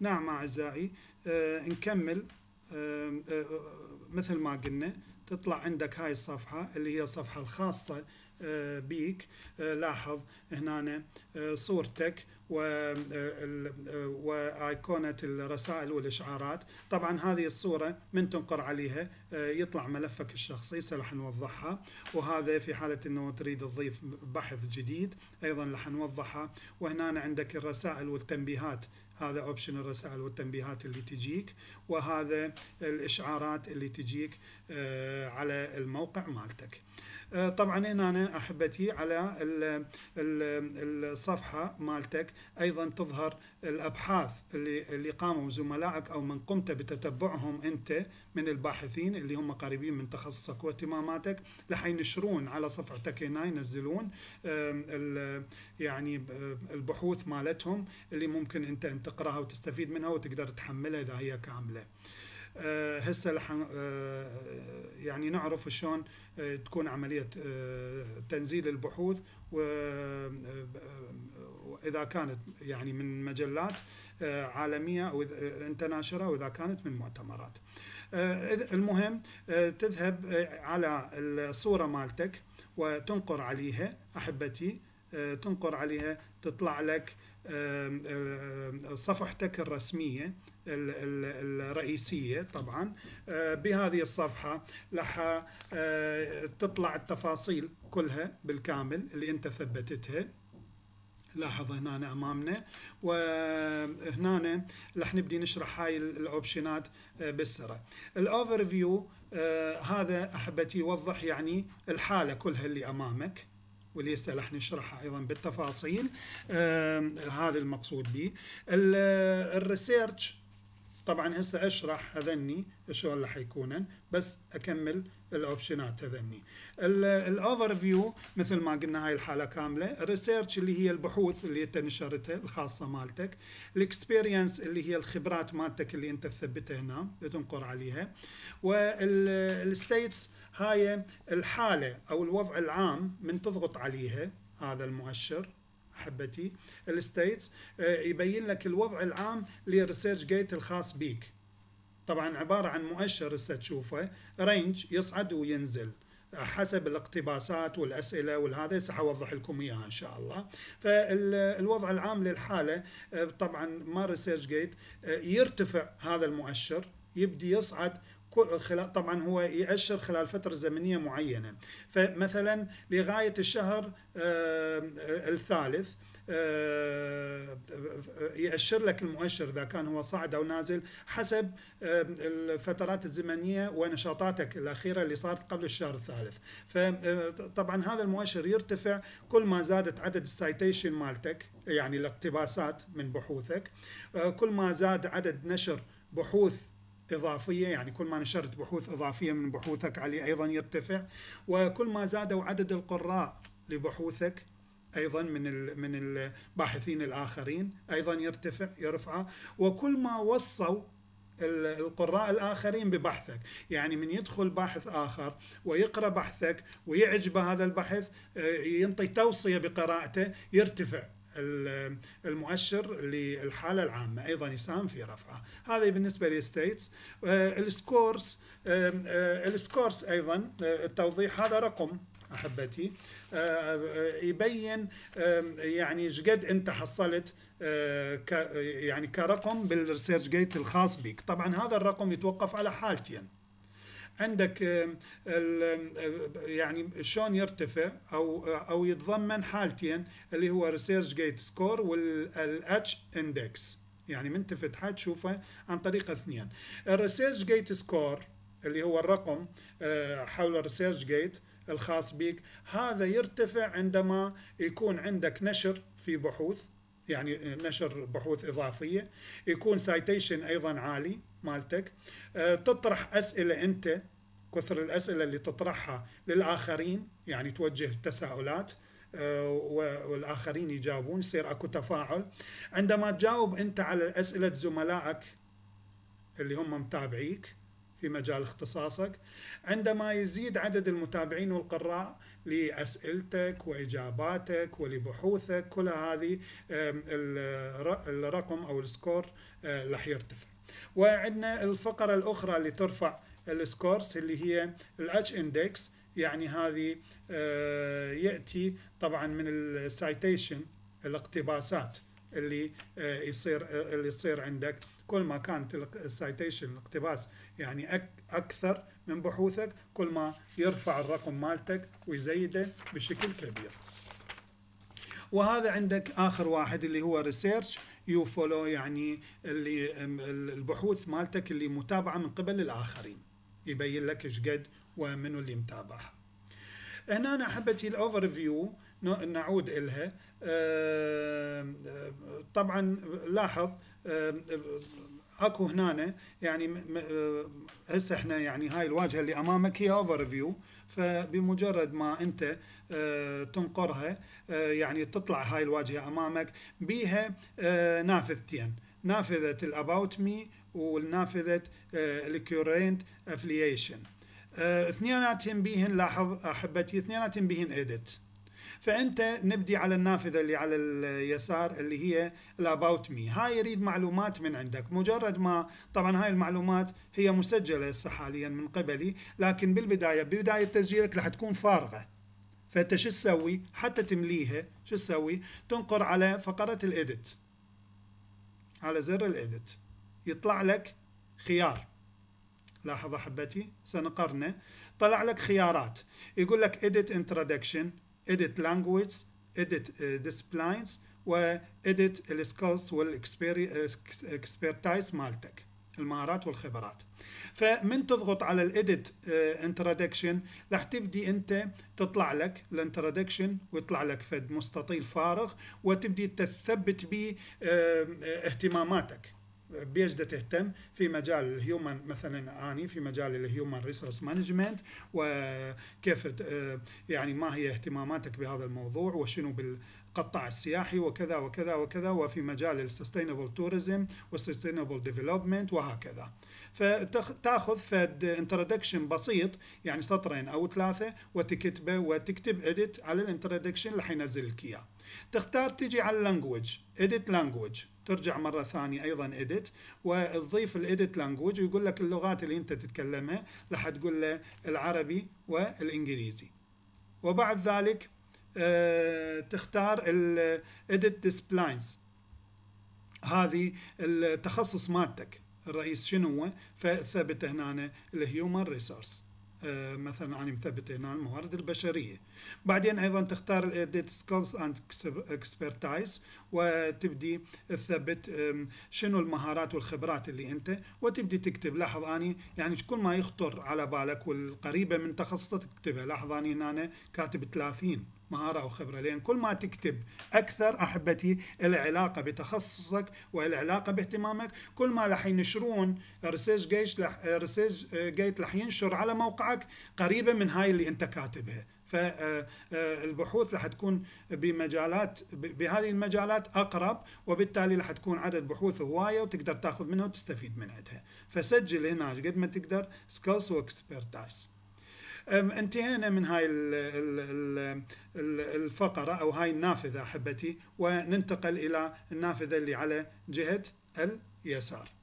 نعم أعزائي أه نكمل آه،, أه أه مثل ما قلنا تطلع عندك هاي الصفحة اللي هي الصفحة الخاصة آه، بيك آه، لاحظ هنا صورتك وأيقونة الرسائل والإشعارات طبعا هذه الصورة من تنقر عليها يطلع ملفك الشخصي سرح نوضحها وهذا في حالة أنه تريد تضيف بحث جديد أيضا راح نوضحها وهنا عندك الرسائل والتنبيهات هذا اوبشن الرسائل والتنبيهات اللي تجيك وهذا الاشعارات اللي تجيك آه، على الموقع مالتك آه، طبعا هنا أنا أحبتي على الصفحة مالتك أيضا تظهر الأبحاث اللي, اللي قاموا زملائك أو من قمت بتتبعهم أنت من الباحثين اللي هم قريبين من تخصصك واهتماماتك رح ينشرون على صفحتك هنا ينزلون يعني البحوث مالتهم اللي ممكن انت ان تقراها وتستفيد منها وتقدر تحملها اذا هي كامله. آه، هسه آه، يعني نعرف شلون آه، تكون عمليه آه، تنزيل البحوث واذا آه، كانت يعني من مجلات عالميه او انترناشونال واذا كانت من مؤتمرات. المهم تذهب على الصوره مالتك وتنقر عليها احبتي تنقر عليها تطلع لك صفحتك الرسميه الرئيسية طبعا آه، بهذه الصفحة راح آه، تطلع التفاصيل كلها بالكامل اللي انت ثبتتها لاحظ هنا امامنا وهنا راح نبدي نشرح هاي الاوبشنات آه، بالسرعه الاوفر فيو هذا احبتي يوضح يعني الحاله كلها اللي امامك واللي هسه راح نشرحها ايضا بالتفاصيل هذا المقصود به الريسيرش طبعا هسه اشرح هذني شو اللي حيكونن بس اكمل الاوبشنات هذني الاوفر فيو مثل ما قلنا هاي الحاله كامله الريسيرش اللي هي البحوث اللي انت نشرتها الخاصه مالتك الاكسبيرينس اللي هي الخبرات مالتك اللي انت تثبتها هنا تنقر عليها والستيتس هاي الحاله او الوضع العام من تضغط عليها هذا المؤشر احبتي الستيتس آه، يبين لك الوضع العام لريسيرش جيت الخاص بيك طبعا عباره عن مؤشر هسه تشوفه رينج يصعد وينزل حسب الاقتباسات والاسئله والهذا هسه حوضح لكم اياها ان شاء الله فالوضع العام للحاله آه، طبعا ما ريسيرش جيت آه، يرتفع هذا المؤشر يبدي يصعد خلال طبعا هو يأشر خلال فترة زمنية معينة فمثلا لغاية الشهر آه، الثالث آه، يأشر لك المؤشر إذا كان هو صاعد أو نازل حسب آه، الفترات الزمنية ونشاطاتك الأخيرة اللي صارت قبل الشهر الثالث فطبعا هذا المؤشر يرتفع كل ما زادت عدد السايتيشن مالتك يعني الاقتباسات من بحوثك كل ما زاد عدد نشر بحوث إضافية يعني كل ما نشرت بحوث إضافية من بحوثك عليه أيضا يرتفع وكل ما زادوا عدد القراء لبحوثك ايضا من من الباحثين الاخرين ايضا يرتفع يرفع وكل ما وصوا القراء الاخرين ببحثك، يعني من يدخل باحث اخر ويقرا بحثك ويعجبه هذا البحث آه، ينطي توصيه بقراءته يرتفع المؤشر للحالة العامة أيضا يساهم في رفعه هذا بالنسبة للستيتس السكورس السكورس أيضا آه، التوضيح هذا رقم احبتي آه، يبين آه، يعني شقد قد انت حصلت يعني كرقم بالريسيرش جيت الخاص بك طبعا هذا الرقم يتوقف على حالتين عندك يعني شلون يرتفع او آه، او يتضمن حالتين اللي هو ريسيرش جيت سكور والاتش اندكس يعني من تفتحه تشوفه عن طريق اثنين الريسيرش جيت سكور اللي هو الرقم آه، حول الريسيرش جيت الخاص بك هذا يرتفع عندما يكون عندك نشر في بحوث يعني نشر بحوث اضافيه يكون سايتيشن ايضا عالي مالتك أه، تطرح اسئله انت كثر الاسئله اللي تطرحها للاخرين يعني توجه تساؤلات أه، والاخرين يجاوبون يصير اكو تفاعل عندما تجاوب انت على اسئله زملائك اللي هم متابعيك في مجال اختصاصك عندما يزيد عدد المتابعين والقراء لأسئلتك وإجاباتك ولبحوثك كل هذه الرقم أو السكور آه، راح يرتفع وعندنا الفقرة الأخرى اللي ترفع السكورز اللي هي الاتش اندكس يعني هذه آه، يأتي طبعا من السايتيشن الاقتباسات اللي آه، يصير اللي يصير عندك كل ما كانت السايتيشن الاقتباس يعني أكثر من بحوثك كل ما يرفع الرقم مالتك ويزيده بشكل كبير وهذا عندك اخر واحد اللي هو ريسيرش يو فولو يعني اللي البحوث مالتك اللي متابعه من قبل الاخرين يبين لك ايش قد ومنو اللي متابعها هنا انا حبتي الاوفر فيو نعود الها آه، آه، طبعا لاحظ آه، اكو هنا يعني آه، هسه احنا يعني هاي الواجهه اللي امامك هي اوفر فيو فبمجرد ما انت آه، تنقرها آه، يعني تطلع هاي الواجهه امامك بيها نافذتين نافذه الاباوت مي ونافذه الكورنت افليشن اثنيناتهم بيهن لاحظ احبتي اثنيناتهم بيهن اديت فانت نبدي على النافذه اللي على اليسار اللي هي الاباوت مي هاي يريد معلومات من عندك مجرد ما طبعا هاي المعلومات هي مسجله هسه حاليا من قبلي لكن بالبدايه ببدايه تسجيلك راح تكون فارغه فانت شو تسوي حتى تمليها شو تسوي تنقر على فقره الاديت على زر الاديت يطلع لك خيار لاحظ احبتي سنقرنا طلع لك خيارات يقول لك edit introduction edit language edit uh, disciplines skills وال uh, expertise مالتك المهارات والخبرات فمن تضغط على الاديت uh, introduction راح تبدي انت تطلع لك الانترودكشن ويطلع لك فد مستطيل فارغ وتبدي تثبت به uh, اهتماماتك بيجدا تهتم في مجال الهيومن مثلا اني في مجال الهيومن ريسورس مانجمنت وكيف آه، يعني ما هي اهتماماتك بهذا الموضوع وشنو بال السياحي وكذا وكذا وكذا وفي مجال السستينبل توريزم والسستينبل ديفلوبمنت وهكذا فتاخذ فد انترودكشن بسيط يعني سطرين او ثلاثه وتكتبه وتكتب اديت على الانترودكشن اللي حينزل لك اياه تختار تجي على اللانجوج edit language ترجع مرة ثانية أيضا edit وتضيف الedit language ويقول لك اللغات اللي أنت تتكلمها راح تقول له العربي والإنجليزي وبعد ذلك آه، تختار ال edit هذه التخصص مالتك الرئيس شنو هو فثبت هنا الهيومن ريسورس آه، مثلا عن مثبتين الموارد البشريه بعدين ايضا تختار ديت سكولز اند اكسبرتايز وتبدي تثبت شنو المهارات والخبرات اللي انت وتبدي تكتب لاحظ اني يعني كل ما يخطر على بالك والقريبه من تخصصك تكتبها لاحظ اني هنا كاتب 30 مهارة أو خبرة لأن كل ما تكتب أكثر أحبتي العلاقة بتخصصك والعلاقة باهتمامك كل ما راح ينشرون ريسيرش جيت راح ينشر على موقعك قريبة من هاي اللي أنت كاتبها فالبحوث آه، آه، رح تكون بمجالات بهذه المجالات اقرب وبالتالي رح تكون عدد بحوث هوايه وتقدر تاخذ منها وتستفيد من عندها فسجل هنا قد ما تقدر سكيلز واكسبرتايز انتهينا من هاي الفقرة أو هاي النافذة أحبتي وننتقل إلى النافذة اللي على جهة اليسار